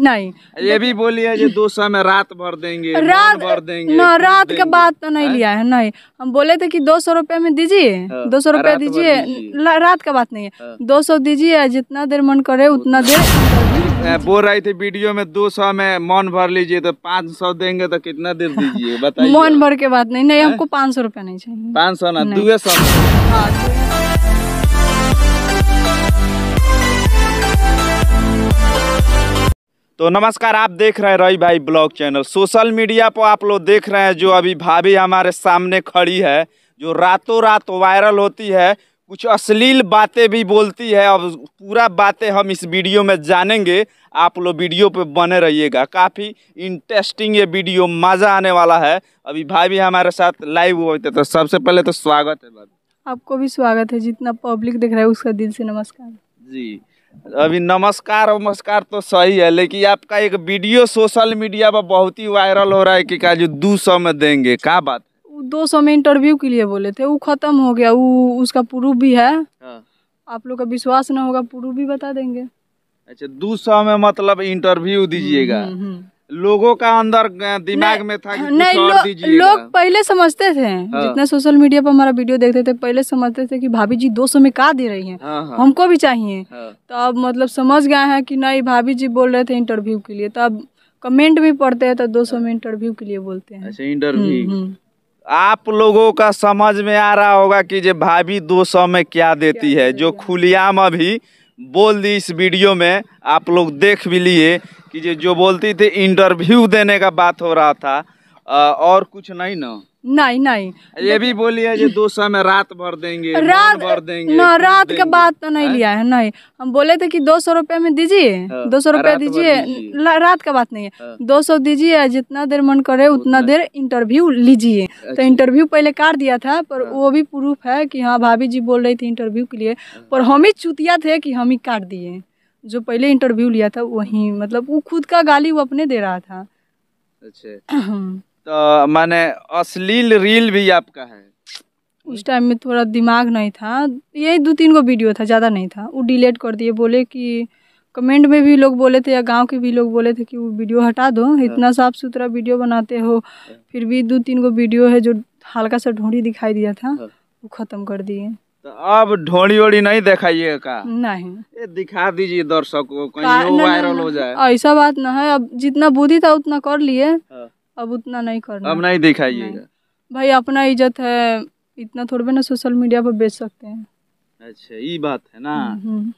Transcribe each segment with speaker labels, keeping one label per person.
Speaker 1: नहीं ये
Speaker 2: भी बोली है जो दो सौ में रात भर देंगे रात भर देंगे ना रात के बाद बात
Speaker 1: तो नहीं हाँ? लिया है नहीं हम बोले थे कि दो सौ रुपये में दीजिए हाँ, दो सौ हाँ, रुपये दीजिए रात का बात नहीं है दो सौ दीजिए जितना देर मन करे उतना
Speaker 2: देर बोल रही थे वीडियो में दो सौ में मन भर लीजिए तो पाँच सौ देंगे तो कितना देर दीजिए बताइए मन
Speaker 1: भर के बात नहीं नहीं हमको पाँच सौ रूपया नहीं चाहिए
Speaker 2: पाँच सौ ना दो सौ तो नमस्कार आप देख रहे हैं रई भाई ब्लॉग चैनल सोशल मीडिया पर आप लोग देख रहे हैं जो अभी भाभी हमारे सामने खड़ी है जो रातों रात वायरल होती है कुछ अश्लील बातें भी बोलती है अब पूरा बातें हम इस वीडियो में जानेंगे आप लोग वीडियो पे बने रहिएगा काफ़ी इंटरेस्टिंग ये वीडियो मज़ा आने वाला है अभी भाभी हमारे साथ लाइव हुए थे तो सबसे पहले तो स्वागत है भाभी
Speaker 1: आपको भी स्वागत है जितना पब्लिक देख रहा है उसका दिल से नमस्कार
Speaker 2: जी अभी नमस्कार नमस्कार तो सही है लेकिन आपका एक वीडियो सोशल मीडिया पर बहुत ही वायरल हो रहा है कि क्या जो दो सौ में देंगे क्या बात
Speaker 1: दो सौ में इंटरव्यू के लिए बोले थे वो खत्म हो गया वो उसका प्रूफ भी है हाँ। आप लोग का विश्वास ना होगा प्रूफ भी बता देंगे
Speaker 2: अच्छा दो सौ में मतलब इंटरव्यू हम्म, दीजिएगा हम्म, हम्म। लोगों का अंदर दिमाग में था कि हाँ, नहीं लो, लोग
Speaker 1: पहले समझते थे हाँ। जितना सोशल मीडिया पर हमारा वीडियो देखते थे पहले समझते थे कि भाभी जी 200 में का दे रही हैं हाँ, हाँ। हमको भी चाहिए हाँ। तो अब मतलब समझ गए हैं कि नहीं भाभी जी बोल रहे थे इंटरव्यू के लिए तो अब कमेंट भी पढ़ते हैं तो 200 में इंटरव्यू के लिए बोलते
Speaker 2: हैं इंटरव्यू अच्छा, हम्म, हम्म। आप लोगों का समझ में आ रहा होगा कि जो भाभी 200 में क्या देती है जो खुलियाम अभी बोल दी इस वीडियो में आप लोग देख भी लिए कि जो बोलती थी इंटरव्यू देने का बात हो रहा था और कुछ नहीं ना
Speaker 1: नहीं नहीं ये भी
Speaker 2: बोली है जो सौ में रात भर देंगे रात भर देंगे ना रात के का बात
Speaker 1: तो नहीं हाँ? लिया है नहीं हम बोले थे कि दो सौ रुपये में दीजिए हाँ, दो सौ हाँ, रुपये दीजिए रात का बात नहीं है दो सौ दीजिए जितना देर मन करे उतना देर इंटरव्यू लीजिए तो इंटरव्यू अच्छा। पहले काट दिया था पर वो भी प्रूफ है कि हाँ भाभी जी बोल रही थी इंटरव्यू के लिए पर हम ही चुतिया थे कि हम ही काट दिए जो पहले इंटरव्यू लिया था वही मतलब वो खुद का गाली वो अपने दे रहा था अच्छा
Speaker 2: तो माने अश्लील रील भी आपका है
Speaker 1: उस टाइम में थोड़ा दिमाग नहीं था यही दो तीन गो वीडियो था ज़्यादा नहीं था वो डिलीट कर दिए बोले कि कमेंट में भी लोग बोले थे या गांव के भी लोग बोले थे कि वो वीडियो हटा दो हाँ। इतना साफ सुथरा वीडियो बनाते हो फिर भी दो तीन गो वीडियो है जो हल्का सा ढोड़ी दिखाई दिया था हाँ। वो ख़त्म कर दिए
Speaker 2: तो अब ढोड़ी ओड़ी नहीं दिखाइए का नहीं ये दिखा दीजिए दर्शकों को कहीं वायरल हो जाए
Speaker 1: ऐसा बात ना है अब जितना बुद्धि था उतना कर लिए हाँ। अब उतना नहीं करना अब नहीं दिखाइएगा भाई अपना इज्जत है इतना थोड़े ना सोशल मीडिया पर बेच सकते हैं
Speaker 2: अच्छा ये बात है ना हम्म, हम्म।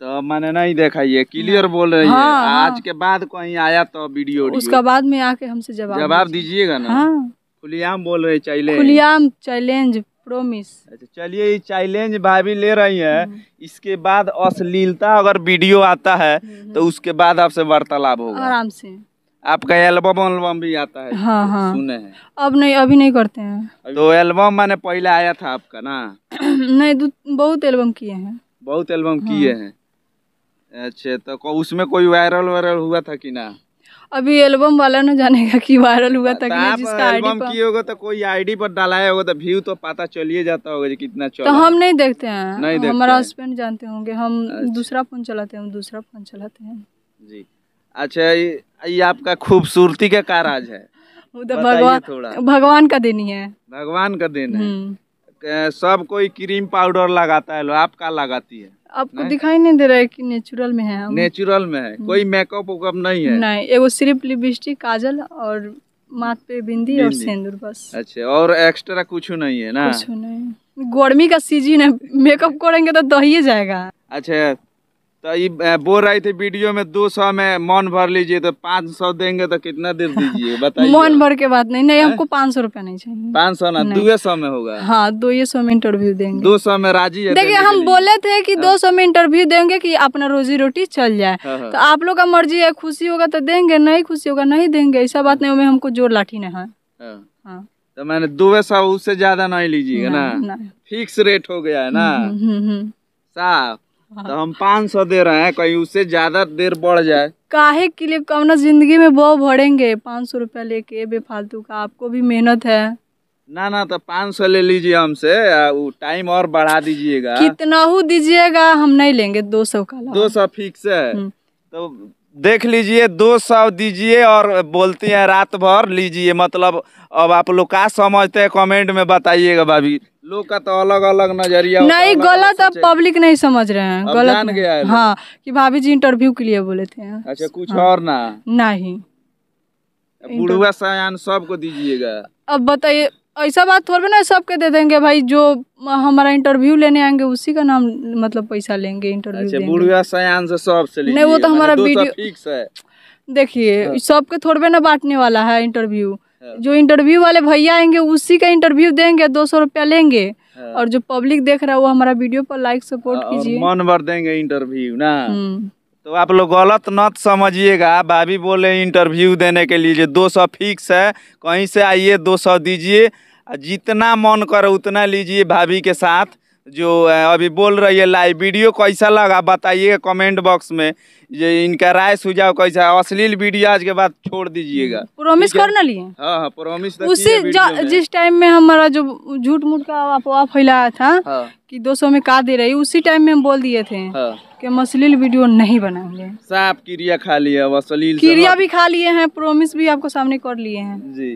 Speaker 2: तो मैंने नहीं देखा ये क्लियर बोल रही हाँ, है हाँ। आज के बाद कहीं आया तो वीडियो उसका बाद
Speaker 1: में आके हमसे जवाब जवाब
Speaker 2: दीजिएगा ना हाँ। खुलियाम बोल रहे चैलेंज खुलियाम
Speaker 1: चैलेंज प्रोमिस अच्छा
Speaker 2: चलिए ये चैलेंज भाभी ले रही है हम्म। इसके बाद अश्लीलता अगर वीडियो आता है तो उसके बाद आपसे वार्तालाप होगा आराम से आपका एल्बम एल्बम भी आता है हाँ हाँ सुने हैं
Speaker 1: अब नहीं अभी नहीं करते हैं
Speaker 2: तो एल्बम मैंने पहले आया था आपका ना
Speaker 1: नहीं बहुत एल्बम किए हैं
Speaker 2: बहुत एल्बम हाँ। किए हैं अच्छा तो को, उसमें कोई वायरल वायरल हुआ था कि ना
Speaker 1: अभी एल्बम वाला ना जानेगा कि वायरल हुआ था कि तो नहीं जिसका एल्बम किए
Speaker 2: होगा तो कोई आईडी पर डालाया होगा तो व्यू तो पता चल ही जाता होगा कि कितना तो चला तो हम नहीं
Speaker 1: देखते हैं नहीं हमारा हस्बैंड जानते होंगे हम अच्छा। दूसरा फोन चलाते हैं दूसरा फोन चलाते हैं
Speaker 2: जी अच्छा ये आपका खूबसूरती का काराज है तो भगवान थोड़ा
Speaker 1: भगवान का देनी है
Speaker 2: भगवान का देन है हम्म। सब कोई क्रीम पाउडर लगाता है लो आप लगाती है
Speaker 1: आपको दिखाई नहीं दे रहा है कि नेचुरल में है
Speaker 2: नेचुरल में है हम्म। कोई मेकअप उकअप नहीं है नहीं
Speaker 1: एगो सिर्फ लिपस्टिक काजल और माथ पे बिंदी और सिंदूर बस
Speaker 2: अच्छा और एक्स्ट्रा कुछ नहीं है ना कुछ
Speaker 1: नहीं गर्मी का सीजन है मेकअप करेंगे तो दही जाएगा
Speaker 2: अच्छा तो ये बोल रही थी वीडियो में दो सौ में मन भर लीजिए तो पाँच सौ देंगे तो कितना दे दीजिए बताइए मन
Speaker 1: भर के बात नहीं नहीं हमको पाँच सौ रूपया नहीं चाहिए
Speaker 2: पाँच सौ ना दो सौ में होगा
Speaker 1: हाँ दो सौ में इंटरव्यू देंगे
Speaker 2: दो सौ में राजी है देखिए हम
Speaker 1: बोले थे कि हाँ। दो सौ में इंटरव्यू देंगे कि अपना रोजी रोटी चल जाए हाँ, हाँ। तो आप लोग का मर्जी है खुशी होगा तो देंगे नहीं खुशी होगा नहीं देंगे ऐसा बात नहीं हमें हमको जोर लाठी नहीं
Speaker 2: है तो मैंने दो सौ उससे ज्यादा नहीं लीजिएगा ना फिक्स रेट हो गया है ना हम्म, हम्म, हम्म। साफ तो हम पाँच सौ दे रहे हैं कहीं उससे ज्यादा देर बढ़ जाए
Speaker 1: काहे के लिए कम ना जिंदगी में बहुत भरेंगे पाँच सौ रुपया लेके बेफालतू का आपको भी मेहनत है ना ना तो पाँच सौ ले
Speaker 2: लीजिए हमसे टाइम और बढ़ा दीजिएगा
Speaker 1: कितना हो दीजिएगा हम नहीं लेंगे दो सौ का
Speaker 2: दो सौ फिक्स है हम्म। तो देख लीजिए दो सौ दीजिए और बोलती हैं रात भर लीजिए मतलब अब आप लोग का समझते हैं कमेंट में बताइएगा भाभी लोग का तो अलग अलग नजरिया नहीं गलत
Speaker 1: अब पब्लिक नहीं समझ रहे हैं गलत गया है हाँ कि भाभी जी इंटरव्यू के लिए बोले थे अच्छा कुछ हाँ। और ना नहीं
Speaker 2: बुढ़वा सयान सबको दीजिएगा
Speaker 1: अब बताइए ऐसा बात थोड़े ना सबके दे देंगे भाई जो हमारा इंटरव्यू लेने आएंगे उसी का नाम मतलब पैसा लेंगे इंटरव्यू अच्छा बुढ़वा
Speaker 2: सयान से सब से नहीं वो तो हमारा वीडियो
Speaker 1: देखिए हाँ। सबके थोड़े ना बांटने वाला है इंटरव्यू हाँ। जो इंटरव्यू वाले भैया आएंगे उसी का इंटरव्यू देंगे दो सौ रुपया लेंगे हाँ। और जो पब्लिक देख रहा है वो हमारा वीडियो पर लाइक हाँ, सपोर्ट कीजिए मन
Speaker 2: भर देंगे इंटरव्यू ना हम्म। तो आप लोग गलत मत समझिएगा भाभी बोले इंटरव्यू देने के लिए दो सौ फिक्स है कहीं से आइए दो सौ दीजिए जितना मन करो उतना लीजिए भाभी के साथ जो अभी बोल रही है लाइव वीडियो कैसा लगा बताइएगा कमेंट बॉक्स में ये इनका राय सुझाव कैसा अश्लील वीडियो आज के बाद छोड़ दीजिएगा प्रोमिस कर ना लिए हाँ, हाँ, उसी जिस
Speaker 1: टाइम में हमारा जो झूठ मूठ का अफवाह फैलाया था हाँ। कि दो सौ में का दे रही उसी टाइम में हम बोल दिए थे कि हम अश्लील वीडियो नहीं बनाएंगे
Speaker 2: साफ क्रिया खा लिया अश्लील क्रिया
Speaker 1: भी खा लिए हैं प्रोमिस भी आपको सामने कर लिए हैं जी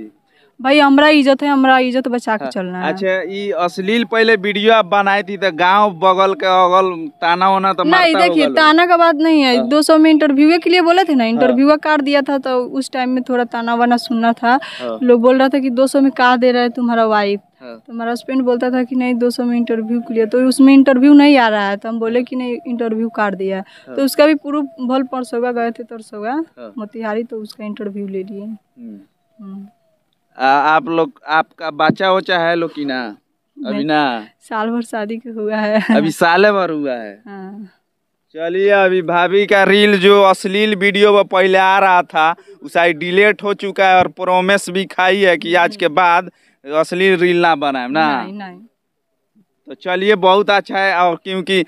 Speaker 1: भाई हमरा इज्जत है हमरा इज्जत बचा के हाँ। चलना है अच्छा
Speaker 2: ये अश्लील पहले वीडियो आप बनाई थी तो गांव बगल के अगल ताना होना तो नहीं देखिए ताना का
Speaker 1: बात नहीं है हाँ। दो सौ में इंटरव्यू के लिए बोले थे ना इंटरव्यू हाँ। काट दिया था तो उस टाइम में थोड़ा ताना वाना सुनना था लोग बोल रहा था की दो सौ में कहा दे रहा है तुम्हारा वाइफ तो हमारा हस्बैंड बोलता था कि नहीं दो सौ में इंटरव्यू के लिए तो उसमें इंटरव्यू नहीं आ रहा है तो हम बोले कि नहीं इंटरव्यू काट दिया तो उसका भी पूर्व भल परसौगा गए थे तरसोगा मोतिहारी तो उसका इंटरव्यू ले लिए हम्म। हम्म।
Speaker 2: आ, आप लोग आपका बच्चा वोचा है लोग ना
Speaker 1: अभी ना साल भर शादी हुआ है अभी
Speaker 2: साल भर हुआ है हाँ। चलिए अभी भाभी का रील जो अश्लील वीडियो वो पहले आ रहा था उसे डिलेट हो चुका है और प्रोमिस भी खाई है कि आज के बाद अश्लील रील ना बनाए ना नहीं, नहीं। तो चलिए बहुत अच्छा है और क्योंकि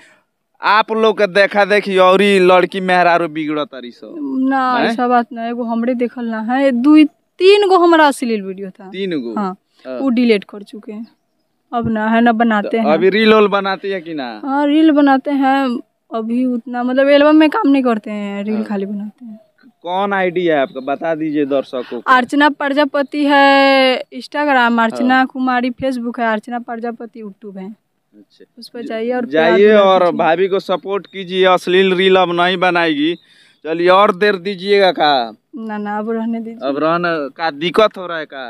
Speaker 2: आप लोग का देखा देखी और लड़की मेहरा बिगड़ो तरी सो ना ऐसा
Speaker 1: बात ना है वो हमारे देखल ना है दू तीन गो हमारा अश्लील वीडियो था तीन गो हाँ वो डिलीट कर चुके हैं अब ना है ना बनाते तो हैं अभी
Speaker 2: रील ओल बनाते हैं कि ना
Speaker 1: हाँ रील बनाते हैं अभी उतना मतलब एल्बम में काम नहीं करते हैं रील हाँ। खाली बनाते हैं
Speaker 2: कौन आईडी है आपका बता दीजिए दर्शकों को
Speaker 1: अर्चना प्रजापति है इंस्टाग्राम हाँ। अर्चना कुमारी फेसबुक है अर्चना प्रजापति यूट्यूब है अच्छा। उस पर जाइए और जाइए
Speaker 2: और भाभी को सपोर्ट कीजिए अश्लील रील अब नहीं बनाएगी चलिए और देर दीजिएगा का
Speaker 1: ना ना अब रहने दीजिए अब
Speaker 2: रहना का दिक्कत हो रहा है का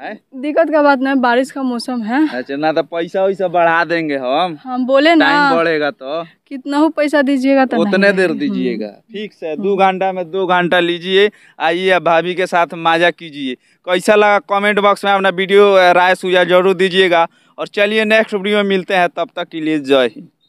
Speaker 2: है
Speaker 1: दिक्कत का बात नहीं बारिश का मौसम है
Speaker 2: अच्छा ना तो पैसा वैसा बढ़ा देंगे हम
Speaker 1: हम बोले ना टाइम
Speaker 2: बढ़ेगा तो कितना हो पैसा दीजिएगा तो उतने देर दीजिएगा हम्म। ठीक है दो घंटा में दो घंटा लीजिए आइए भाभी के साथ माजा कीजिए कैसा लगा कमेंट बॉक्स में अपना वीडियो राय सुझाव जरूर दीजिएगा और चलिए नेक्स्ट वीडियो में मिलते हैं तब तक के लिए जय हिंद